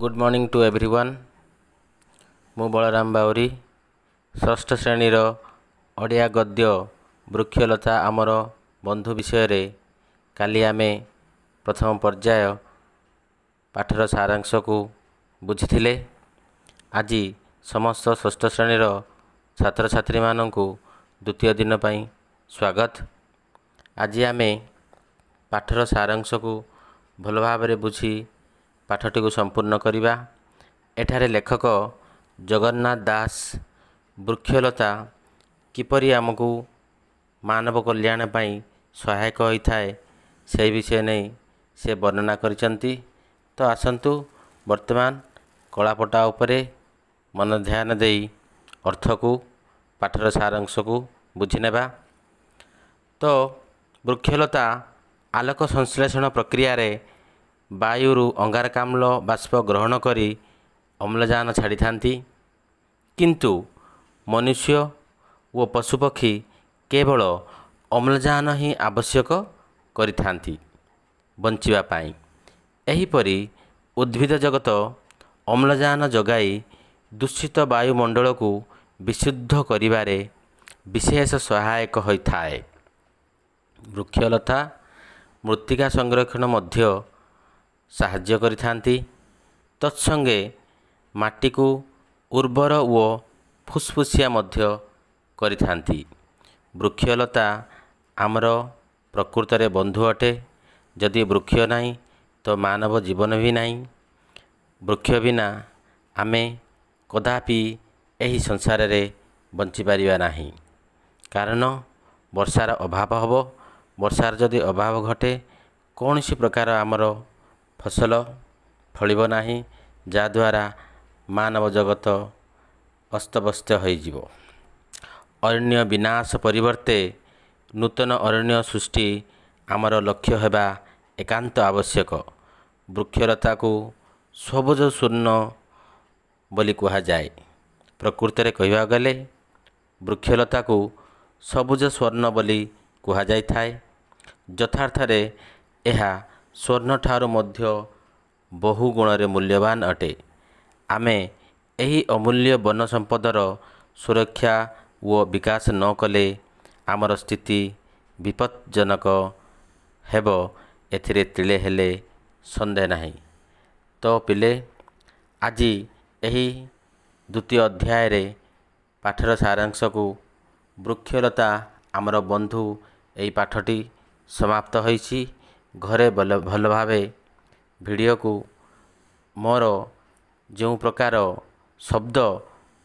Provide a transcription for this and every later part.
good morning two everyone ମୁଁ ବଳରାମ ବାଉରି ଷଷ୍ଠ ଶ୍ରେଣୀର ଓଡ଼ିଆ ଗଦ୍ୟ ବୃକ୍ଷଲତା ଆମର ବନ୍ଧୁ ବିଷୟରେ କାଲି ଆମେ ପ୍ରଥମ ପର୍ଯ୍ୟାୟ ପାଠର ସାରାଂଶକୁ ବୁଝିଥିଲେ ଆଜି ସମସ୍ତ ଷଷ୍ଠ ଶ୍ରେଣୀର ଛାତ୍ରଛାତ୍ରୀମାନଙ୍କୁ ଦ୍ୱିତୀୟ ଦିନ ପାଇଁ ସ୍ୱାଗତ ଆଜି ଆମେ ପାଠର ସାରାଂଶକୁ ଭଲ ଭାବରେ ବୁଝି ପାଠଟିକୁ ସମ୍ପୂର୍ଣ୍ଣ କରିବା ଏଠାରେ ଲେଖକ ଜଗନ୍ନାଥ ଦାସ ବୃକ୍ଷଲତା କିପରି ଆମକୁ ମାନବ କଲ୍ୟାଣ ପାଇଁ ସହାୟକ ହୋଇଥାଏ ସେହି ବିଷୟ ନେଇ ସେ ବର୍ଣ୍ଣନା କରିଛନ୍ତି ତ ଆସନ୍ତୁ ବର୍ତ୍ତମାନ କଳାପଟା ଉପରେ ମନ ଧ୍ୟାନ ଦେଇ ଅର୍ଥକୁ ପାଠର ସାରାଂଶକୁ ବୁଝିନେବା ତ ବୃକ୍ଷଲତା ଆଲୋକ ସଂଶ୍ଲେଷଣ ପ୍ରକ୍ରିୟାରେ ବାୟୁରୁ ଅଙ୍ଗାରକାମ୍ଳ ବାଷ୍ପ ଗ୍ରହଣ କରି ଅମ୍ଳଜାନ ଛାଡ଼ିଥାନ୍ତି କିନ୍ତୁ ମନୁଷ୍ୟ ଓ ପଶୁପକ୍ଷୀ କେବଳ ଅମ୍ଳଜାନ ହିଁ ଆବଶ୍ୟକ କରିଥାନ୍ତି ବଞ୍ଚିବା ପାଇଁ ଏହିପରି ଉଦ୍ଭିଦ ଜଗତ ଅମ୍ଳଜାନ ଯୋଗାଇ ଦୂଷିତ ବାୟୁମଣ୍ଡଳକୁ ବିଶୁଦ୍ଧ କରିବାରେ ବିଶେଷ ସହାୟକ ହୋଇଥାଏ ବୃକ୍ଷଲତା ମୃତ୍ତିକା ସଂରକ୍ଷଣ ମଧ୍ୟ ସାହାଯ୍ୟ କରିଥାନ୍ତି ତତ୍ସଙ୍ଗେ ମାଟିକୁ ଉର୍ବର ଓ ଫୁସ୍ଫୁସିଆ ମଧ୍ୟ କରିଥାନ୍ତି ବୃକ୍ଷଲତା ଆମର ପ୍ରକୃତରେ ବନ୍ଧୁ ଅଟେ ଯଦି ବୃକ୍ଷ ନାହିଁ ତ ମାନବ ଜୀବନ ବି ନାହିଁ ବୃକ୍ଷ ବିନା ଆମେ କଦାପି ଏହି ସଂସାରରେ ବଞ୍ଚିପାରିବା ନାହିଁ କାରଣ ବର୍ଷାର ଅଭାବ ହେବ ବର୍ଷାର ଯଦି ଅଭାବ ଘଟେ କୌଣସି ପ୍ରକାର ଆମର ଫସଲ ଫଳିବ ନାହିଁ ଯାହାଦ୍ୱାରା ମାନବ ଜଗତ ଅସ୍ତବ୍ୟସ୍ତ ହୋଇଯିବ ଅରଣ୍ୟ ବିନାଶ ପରିବର୍ତ୍ତେ ନୂତନ ଅରଣ୍ୟ ସୃଷ୍ଟି ଆମର ଲକ୍ଷ୍ୟ ହେବା ଏକାନ୍ତ ଆବଶ୍ୟକ ବୃକ୍ଷଲତାକୁ ସବୁଜ ସ୍ୱର୍ଣ୍ଣ ବୋଲି କୁହାଯାଏ ପ୍ରକୃତରେ କହିବାକୁ ଗଲେ ବୃକ୍ଷଲତାକୁ ସବୁଜ ସ୍ୱର୍ଣ୍ଣ ବୋଲି କୁହାଯାଇଥାଏ ଯଥାର୍ଥରେ ଏହା ସ୍ୱର୍ଣ୍ଣଠାରୁ ମଧ୍ୟ ବହୁ ଗୁଣରେ ମୂଲ୍ୟବାନ ଅଟେ ଆମେ ଏହି ଅମୂଲ୍ୟ ବନ ସମ୍ପଦର ସୁରକ୍ଷା ଓ ବିକାଶ ନ କଲେ ଆମର ସ୍ଥିତି ବିପଦଜନକ ହେବ ଏଥିରେ ତିଳେ ହେଲେ ସନ୍ଦେହ ନାହିଁ ତ ପିଲେ ଆଜି ଏହି ଦ୍ୱିତୀୟ ଅଧ୍ୟାୟରେ ପାଠର ସାରାଂଶକୁ ବୃକ୍ଷଲତା ଆମର ବନ୍ଧୁ ଏହି ପାଠଟି ସମାପ୍ତ ହୋଇଛି ଘରେ ଭଲ ଭାବେ ଭିଡ଼ିଓକୁ ମୋର ଯେଉଁ ପ୍ରକାର ଶବ୍ଦ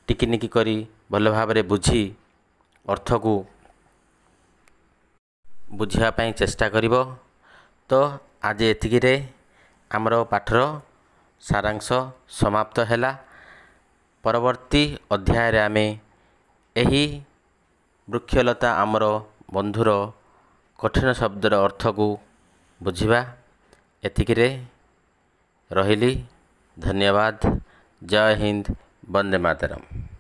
ଟିକିନିକି କରି ଭଲ ଭାବରେ ବୁଝି ଅର୍ଥକୁ ବୁଝିବା ପାଇଁ ଚେଷ୍ଟା କରିବ ତ ଆଜି ଏତିକିରେ ଆମର ପାଠର ସାରାଂଶ ସମାପ୍ତ ହେଲା ପରବର୍ତ୍ତୀ ଅଧ୍ୟାୟରେ ଆମେ ଏହି ବୃକ୍ଷଲତା ଆମର ବନ୍ଧୁର କଠିନ ଶବ୍ଦର ଅର୍ଥକୁ ବୁଝିବା ଏତିକିରେ ରହିଲି ଧନ୍ୟବାଦ ଜୟ ହିନ୍ଦ ବନ୍ଦେ ମାତରମ୍